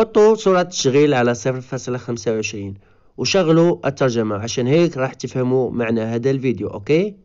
حطوا صورة التشغيل على 0.25 وشغلوا الترجمة عشان هيك راح تفهموا معنى هذا الفيديو اوكي